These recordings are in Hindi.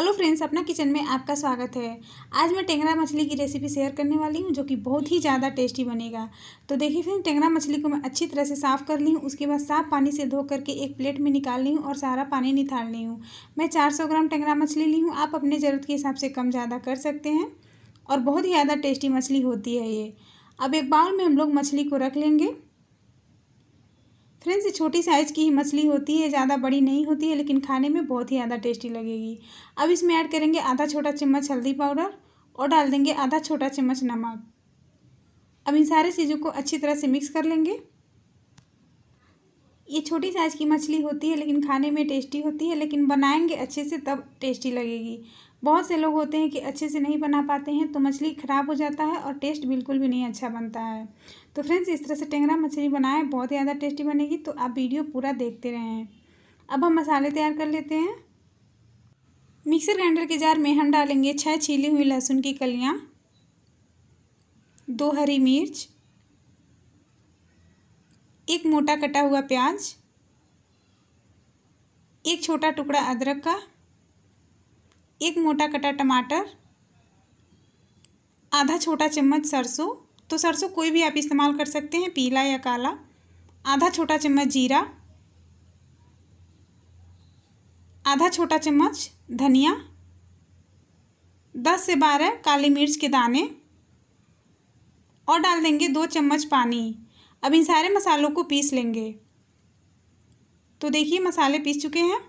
हेलो फ्रेंड्स अपना किचन में आपका स्वागत है आज मैं टेंगरा मछली की रेसिपी शेयर करने वाली हूँ जो कि बहुत ही ज़्यादा टेस्टी बनेगा तो देखिए फ्रेंड टेंगरा मछली को मैं अच्छी तरह से साफ़ कर ली हूँ उसके बाद साफ पानी से धो करके एक प्लेट में निकाल ली हूँ और सारा पानी निथाल ली हूँ मैं चार सौ ग्राम टेंगरा मछली ली हूँ आप अपने ज़रूरत के हिसाब से कम ज़्यादा कर सकते हैं और बहुत ही ज़्यादा टेस्टी मछली होती है ये अब एक बाउल में हम लोग मछली को रख लेंगे फ्रेंड्स ये छोटी साइज़ की ही मछली होती है ज़्यादा बड़ी नहीं होती है लेकिन खाने में बहुत ही ज़्यादा टेस्टी लगेगी अब इसमें ऐड करेंगे आधा छोटा चम्मच हल्दी पाउडर और डाल देंगे आधा छोटा चम्मच नमक अब इन सारे चीज़ों को अच्छी तरह से मिक्स कर लेंगे ये छोटी साइज़ की मछली होती है लेकिन खाने में टेस्टी होती है लेकिन बनाएंगे अच्छे से तब टेस्टी लगेगी बहुत से लोग होते हैं कि अच्छे से नहीं बना पाते हैं तो मछली ख़राब हो जाता है और टेस्ट बिल्कुल भी नहीं अच्छा बनता है तो फ्रेंड्स इस तरह से टेंगरा मछली बनाएं बहुत ही ज़्यादा टेस्टी बनेगी तो आप वीडियो पूरा देखते रहें अब हम मसाले तैयार कर लेते हैं मिक्सर ग्राइंडर के जार में हम डालेंगे छः छीली हुई लहसुन की कलियाँ दो हरी मिर्च एक मोटा कटा हुआ प्याज एक छोटा टुकड़ा अदरक का एक मोटा कटा टमाटर आधा छोटा चम्मच सरसों तो सरसों कोई भी आप इस्तेमाल कर सकते हैं पीला या काला आधा छोटा चम्मच जीरा आधा छोटा चम्मच धनिया दस से बारह काली मिर्च के दाने और डाल देंगे दो चम्मच पानी अब इन सारे मसालों को पीस लेंगे तो देखिए मसाले पीस चुके हैं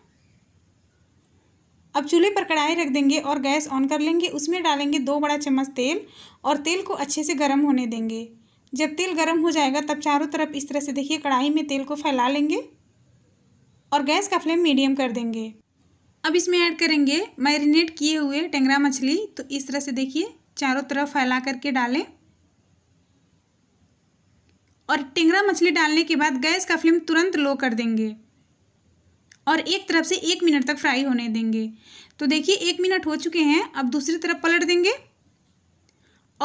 अब चूल्हे पर कढ़ाई रख देंगे और गैस ऑन कर लेंगे उसमें डालेंगे दो बड़ा चम्मच तेल और तेल को अच्छे से गर्म होने देंगे जब तेल गर्म हो जाएगा तब चारों तरफ इस तरह से देखिए कढ़ाई में तेल को फैला लेंगे और गैस का फ्लेम मीडियम कर देंगे अब इसमें ऐड करेंगे मैरिनेट किए हुए टेंगरा मछली तो इस तरह से देखिए चारों तरफ फैला करके डालें और टिंगरा मछली डालने के बाद गैस का फ्लेम तुरंत लो कर देंगे और एक तरफ से एक मिनट तक फ्राई होने देंगे तो देखिए एक मिनट हो चुके हैं अब दूसरी तरफ पलट देंगे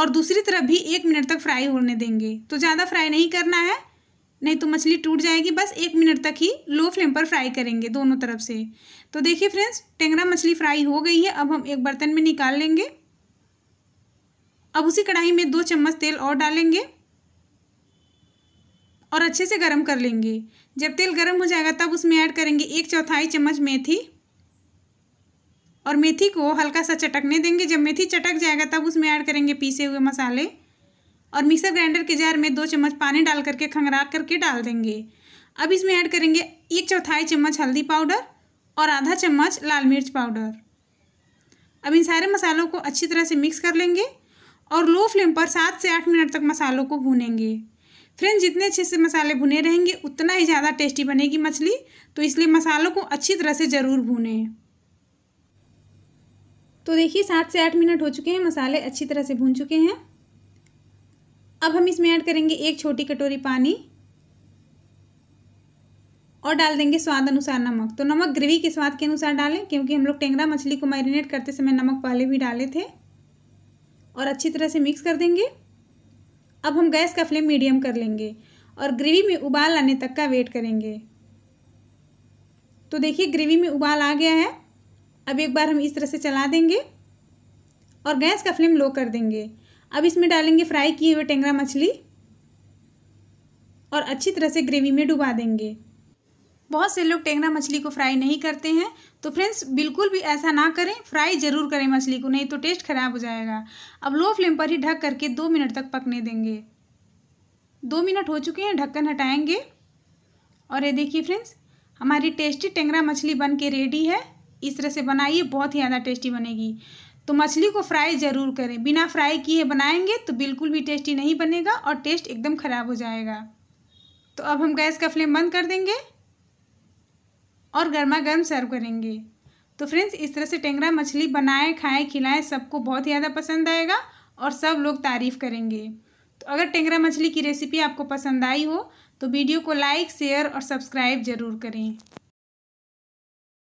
और दूसरी तरफ भी एक मिनट तक फ्राई होने देंगे तो ज़्यादा फ्राई नहीं करना है नहीं तो मछली टूट जाएगी बस एक मिनट तक ही लो फ्लेम पर फ्राई करेंगे दोनों तरफ से तो देखिए फ्रेंड्स टेंगरा मछली फ्राई हो गई है अब हम एक बर्तन में निकाल लेंगे अब उसी कढ़ाई में दो चम्मच तेल और डालेंगे और अच्छे से गर्म कर लेंगे जब तेल गर्म हो जाएगा तब उसमें ऐड करेंगे एक चौथाई चम्मच मेथी और मेथी को हल्का सा चटकने देंगे जब मेथी चटक जाएगा तब उसमें ऐड करेंगे पीसे हुए मसाले और मिक्सर ग्राइंडर के जार में दो चम्मच पानी डाल करके खंगरा करके डाल देंगे अब इसमें ऐड करेंगे एक चौथाई चम्मच हल्दी पाउडर और आधा चम्मच लाल मिर्च पाउडर अब इन सारे मसालों को अच्छी तरह से मिक्स कर लेंगे और लो फ्लेम पर सात से आठ मिनट तक मसालों को भूनेंगे फ्रेंड्स जितने अच्छे से मसाले भुने रहेंगे उतना ही ज़्यादा टेस्टी बनेगी मछली तो इसलिए मसालों को अच्छी तरह से ज़रूर भूने तो देखिए सात से आठ मिनट हो चुके हैं मसाले अच्छी तरह से भून चुके हैं अब हम इसमें ऐड करेंगे एक छोटी कटोरी पानी और डाल देंगे स्वाद अनुसार नमक तो नमक ग्रेवी के स्वाद के अनुसार डालें क्योंकि हम लोग टेंगरा मछली को मैरिनेट करते समय नमक पहले भी डाले थे और अच्छी तरह से मिक्स कर देंगे अब हम गैस का फ्लेम मीडियम कर लेंगे और ग्रेवी में उबाल आने तक का वेट करेंगे तो देखिए ग्रेवी में उबाल आ गया है अब एक बार हम इस तरह से चला देंगे और गैस का फ्लेम लो कर देंगे अब इसमें डालेंगे फ्राई किए हुए टेंगरा मछली और अच्छी तरह से ग्रेवी में डुबा देंगे बहुत से लोग टेंगरा मछली को फ्राई नहीं करते हैं तो फ्रेंड्स बिल्कुल भी ऐसा ना करें फ्राई ज़रूर करें मछली को नहीं तो टेस्ट खराब हो जाएगा अब लो फ्लेम पर ही ढक करके दो मिनट तक पकने देंगे दो मिनट हो चुके हैं ढक्कन हटाएंगे और ये देखिए फ्रेंड्स हमारी टेस्टी टेंगरा मछली बन के रेडी है इस तरह से बनाइए बहुत ही ज़्यादा टेस्टी बनेगी तो मछली को फ्राई ज़रूर करें बिना फ्राई किए बनाएंगे तो बिल्कुल भी टेस्टी नहीं बनेगा और टेस्ट एकदम ख़राब हो जाएगा तो अब हम गैस का फ्लेम बंद कर देंगे और गर्मा गर्म सर्व करेंगे तो फ्रेंड्स इस तरह से टेंगरा मछली बनाएं खाएं खिलाएं सबको बहुत ही ज़्यादा पसंद आएगा और सब लोग तारीफ़ करेंगे तो अगर टेंगरा मछली की रेसिपी आपको पसंद आई हो तो वीडियो को लाइक शेयर और सब्सक्राइब ज़रूर करें